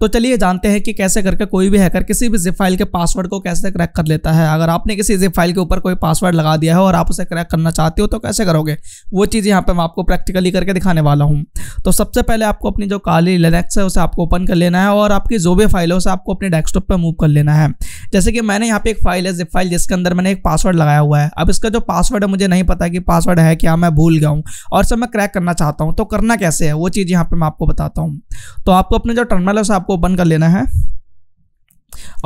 तो चलिए जानते हैं कि कैसे करके कोई भी हैकर किसी भी जिप फाइल के पासवर्ड को कैसे क्रैक कर लेता है अगर आपने किसी जिप फाइल के ऊपर कोई पासवर्ड लगा दिया है और आप उसे क्रैक करना चाहते हो तो कैसे करोगे वो चीज़ यहाँ पर मैं आपको प्रैक्टिकली करके दिखाने वाला हूँ तो सबसे पहले आपको अपनी जो काली लेनेक्स है उसे आपको ओपन कर लेना है और आपकी जो भी फाइल है उसे आपको अपने डेस्कटॉप पर मूव कर लेना है जैसे कि मैंने यहाँ पे एक फाइल है जिप फाइल जिसके अंदर मैंने एक पासवर्ड लगाया हुआ है अब इसका जो पासवर्ड है मुझे नहीं पता कि पासवर्ड है क्या मैं भूल गया हूँ और सब मैं क्रैक करना चाहता हूँ तो करना कैसे है वो चीज़ यहाँ पर मैं आपको बताता हूँ तो आपको अपने जो टर्मिनल है उसे आपको ओपन कर लेना है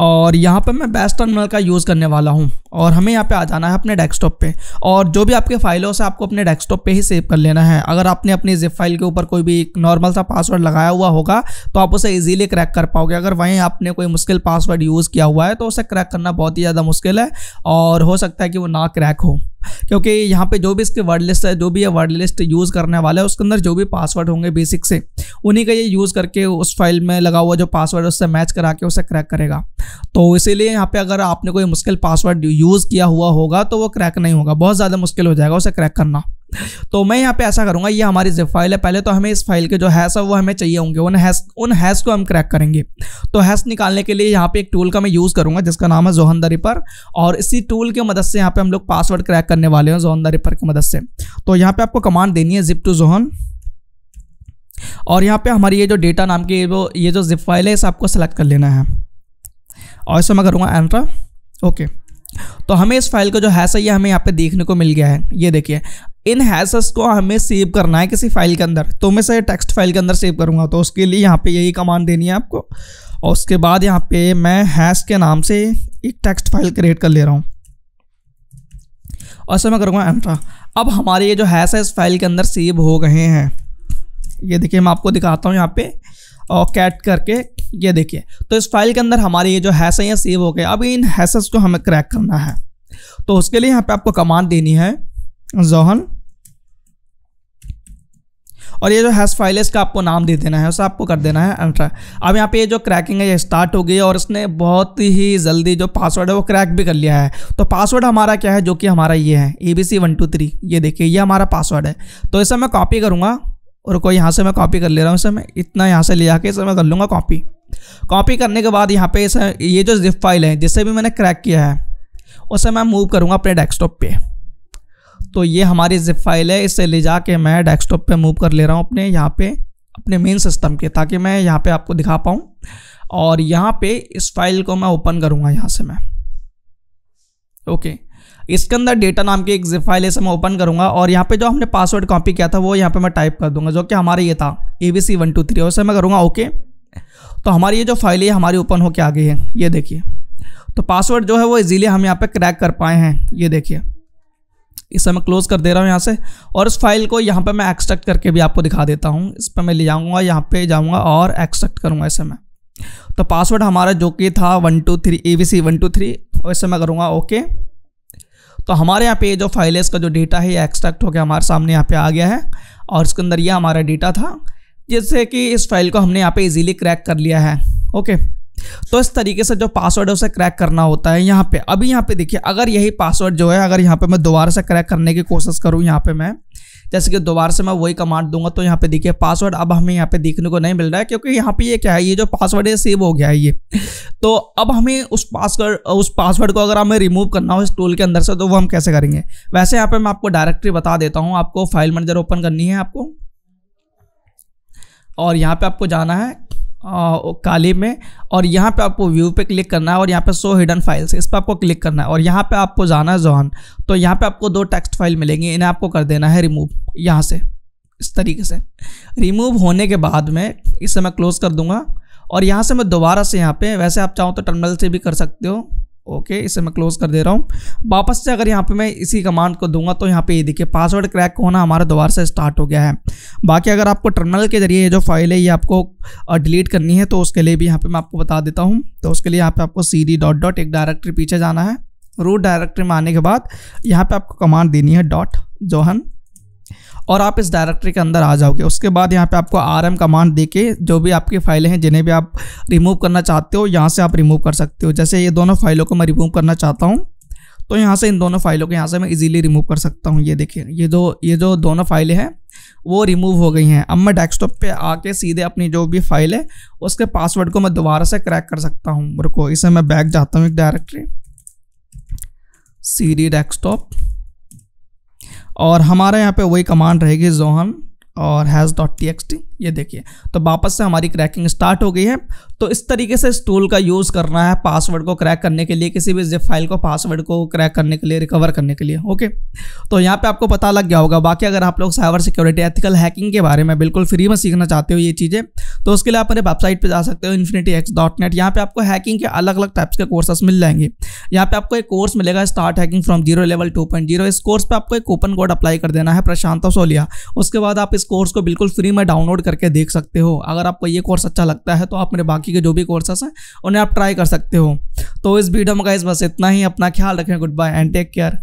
और यहाँ पर मैं बेस्ट टर्मिनल का यूज़ करने वाला हूँ और हमें यहाँ पे आ जाना है अपने डेस्कटॉप पे और जो भी आपके है उसे आपको अपने डेस्कटॉप पे ही सेव कर लेना है अगर आपने अपनी जिप फाइल के ऊपर कोई भी नॉर्मल सा पासवर्ड लगाया हुआ होगा तो आप उसे इजीली क्रैक कर पाओगे अगर वहीं आपने कोई मुश्किल पासवर्ड यूज़ किया हुआ है तो उसे क्रैक करना बहुत ही ज़्यादा मुश्किल है और हो सकता है कि वो ना क्रैक हो क्योंकि यहाँ पे जो भी इसके वर्ड लिस्ट है जो भी ये वर्ड लिस्ट यूज़ करने वाला है उसके अंदर जो भी पासवर्ड होंगे बेसिक से उन्हीं का ये यूज़ करके उस फाइल में लगा हुआ जो पासवर्ड उससे मैच करा के उसे क्रैक करेगा तो इसीलिए यहाँ पे अगर आपने कोई मुश्किल पासवर्ड यूज़ किया हुआ होगा तो वो क्रैक नहीं होगा बहुत ज़्यादा मुश्किल हो जाएगा उसे क्रैक करना तो मैं यहाँ पे ऐसा करूँगा ये हमारी जिप फाइल है पहले तो हमें इस फाइल के जो हैस है वो हमें चाहिए होंगे उन हैस उन हैस को हम क्रैक करेंगे तो हैस निकालने के लिए यहाँ पे एक टूल का मैं यूज़ करूँगा जिसका नाम है जोहन दरीपर रिपर और इसी टूल की मदद से यहाँ पे हम लोग पासवर्ड क्रैक करने वाले हैं जोहन दरीपर रिपर की मदद से तो यहाँ पर आपको कमांड देनी है जिप टू जोहन और यहाँ पर हमारी ये जो डेटा नाम की वो ये जो जिप फाइल है इसे आपको सेलेक्ट कर लेना है और इसे मैं करूँगा एंट्रा ओके तो हमें इस फाइल का जो हैश है ये हमें यहाँ पे देखने को मिल गया है ये देखिए इन हैसेस को हमें सेव करना है किसी फाइल के अंदर तो मैं सर टेक्स्ट फाइल के अंदर सेव करूँगा तो उसके लिए यहाँ पे यही कमांड देनी है आपको और उसके बाद यहाँ पे मैं हैश के नाम से एक टेक्स्ट फाइल क्रिएट कर ले रहा हूँ और सर मैं करूँगा एंट्रा अब हमारे ये जो हैश है इस फाइल के अंदर सेव हो गए हैं ये देखिए मैं आपको दिखाता हूँ यहाँ पे और कैट करके ये देखिए तो इस फाइल के अंदर हमारे ये जो हैस हैं सेव हो गए अब इन हैसेस को हमें क्रैक करना है तो उसके लिए यहाँ पे आपको कमांड देनी है जोहन और ये जो हैस फाइल है इसका आपको नाम दे देना है उसे आपको कर देना है अल्ट्रा अब यहाँ पे ये जो क्रैकिंग है ये स्टार्ट हो गई है और इसने बहुत ही जल्दी जो पासवर्ड है वो क्रैक भी कर लिया है तो पासवर्ड हमारा क्या है जो कि हमारा ये है A B C one two three ये देखिए ये हमारा पासवर्ड है तो इसे मैं कॉपी करूँगा और को यहाँ से मैं कॉपी कर ले रहा हूँ इसे मैं इतना यहाँ से ले आके इसे मैं कर लूँगा कॉपी कॉपी करने के बाद यहाँ पे इसे ये जो जिप फाइल है जिसे भी मैंने क्रैक किया है उसे मैं मूव करूँगा अपने डेस्कटॉप पे तो ये हमारी जिप फाइल है इसे ले जा के मैं डेस्कटॉप पे मूव कर ले रहा हूँ अपने यहाँ पे अपने मेन सिस्टम के ताकि मैं यहाँ पर आपको दिखा पाऊँ और यहाँ पर इस फाइल को मैं ओपन करूँगा यहाँ से मैं ओके okay. इसके अंदर डेटा नाम की एक जिप फाइल इसे मैं ओपन करूँगा और यहाँ पे जो हमने पासवर्ड कॉपी किया था वो यहाँ पे मैं टाइप कर दूंगा जो कि हमारा ये था A B C one two three और उसे मैं करूँगा ओके तो हमारी ये जो फाइल है हमारी ओपन होके आ गई है ये देखिए तो पासवर्ड जो है वो इजीली हम यहाँ पर क्रैक कर पाए हैं ये देखिए इसे मैं क्लोज़ कर दे रहा हूँ यहाँ से और इस फाइल को यहाँ पर मैं एक्सट्रैक्ट करके भी आपको दिखा देता हूँ इस पर मैं ले जाऊँगा यहाँ पर जाऊँगा और एक्सट्रैक्ट करूँगा इसे मैं तो पासवर्ड हमारा जो कि था one two three A B C one two three वैसे मैं करूँगा ओके तो हमारे यहाँ पे ये जो फाइल है इसका जो डेटा है ये एक्सट्रैक्ट होकर हमारे सामने यहाँ पे आ गया है और इसके अंदर ये हमारा डेटा था जिससे कि इस फाइल को हमने यहाँ पे इजीली क्रैक कर लिया है ओके तो इस तरीके से जो पासवर्ड है उसे क्रैक करना होता है यहाँ पर अभी यहाँ पर देखिए अगर यही पासवर्ड जो है अगर यहाँ पर मैं दोबारा से क्रैक करने की कोशिश करूँ यहाँ पर मैं जैसे कि दोबारा से मैं वही कमांड दूंगा तो यहाँ पे देखिए पासवर्ड अब हमें यहाँ पे देखने को नहीं मिल रहा है क्योंकि यहाँ पे ये क्या है ये जो पासवर्ड है सेव हो गया है ये तो अब हमें उस पासवर्ड उस पासवर्ड को अगर हमें रिमूव करना हो इस टूल के अंदर से तो वो हम कैसे करेंगे वैसे यहाँ पर मैं आपको डायरेक्टरी बता देता हूँ आपको फाइल मैनेजर ओपन करनी है आपको और यहाँ पर आपको जाना है काले में और यहाँ पे आपको व्यू पे क्लिक करना है और यहाँ पे सो हिडन फाइल्स इस पर आपको क्लिक करना है और यहाँ पे आपको जाना है जॉन तो यहाँ पे आपको दो टेक्स्ट फाइल मिलेंगी इन्हें आपको कर देना है रिमूव यहाँ से इस तरीके से रिमूव होने के बाद में इसे मैं क्लोज़ कर दूँगा और यहाँ से मैं दोबारा से यहाँ पे वैसे आप चाहो तो टर्मिनल से भी कर सकते हो ओके इसे मैं क्लोज कर दे रहा हूँ वापस से अगर यहाँ पे मैं इसी कमांड को दूंगा तो यहाँ पे ये देखिए पासवर्ड क्रैक होना हमारा दोबारा से स्टार्ट हो गया है बाकी अगर आपको टर्मिनल के जरिए ये जो फाइल है ये आपको डिलीट करनी है तो उसके लिए भी यहाँ पे मैं आपको बता देता हूँ तो उसके लिए यहाँ पे आपको सी डॉट डॉट एक डायरेक्ट्री पीछे जाना है रूट डायरेक्ट्री में आने के बाद यहाँ पर आपको कमांड देनी है डॉट जोहन और आप इस डायरेक्टरी के अंदर आ जाओगे उसके बाद यहाँ पे आपको आर एम कमांड दे के जो भी आपकी फाइलें हैं जिन्हें भी आप रिमूव करना चाहते हो यहाँ से आप रिमूव कर सकते हो जैसे ये दोनों फाइलों को मैं रिमूव करना चाहता हूँ तो यहाँ से इन दोनों फाइलों को यहाँ से मैं इजीली रिमूव कर सकता हूँ ये देखिए ये जो ये जो दोनों फाइलें हैं वो रिमूव हो गई हैं अब मैं डेस्कटॉप पे आके सीधे अपनी जो भी फाइल है उसके पासवर्ड को मैं दोबारा से क्रैक कर सकता हूँ रुको इसे मैं बैक जाता हूँ एक डायरेक्टरी सीरी डेस्कटॉप और हमारे यहाँ पे वही कमांड रहेगी जोहन और hash dot T X T ये देखिए तो वापस से हमारी क्रैकिंग स्टार्ट हो गई है तो इस तरीके से इस टूल का यूज़ करना है पासवर्ड को क्रैक करने के लिए किसी भी जिप फाइल को पासवर्ड को क्रैक करने के लिए रिकवर करने के लिए ओके तो यहाँ पे आपको पता लग गया होगा बाकी अगर आप लोग साइबर सिक्योरिटी एथिकल हैकिंग के बारे में बिल्कुल फ्री में सीखना चाहते हो ये चीज़ें तो उसके लिए आप अपने वेबसाइट पर जा सकते हो इन्फिनिटी एक्स डॉट नेट यहाँ पर आपको हैकिंग के अलग अलग टाइप्स के कोर्सेस मिल जाएंगे यहाँ पर आपको एक कोर्स मिलेगा start hacking from zero level two point zero इस कोर्स पर आपको एक कूपन कोड अप्लाई कर देना है प्रशांत सोलिया उसके बाद आप इस कोर्स को बिल्कुल फ्री में डाउनलोड करके देख सकते हो अगर आपको ये कोर्स अच्छा लगता है तो आप मेरे बाकी के जो भी कोर्सेस हैं उन्हें आप ट्राई कर सकते हो तो इस वीडियो में गाइज बस इतना ही अपना ख्याल रखें good bye and take care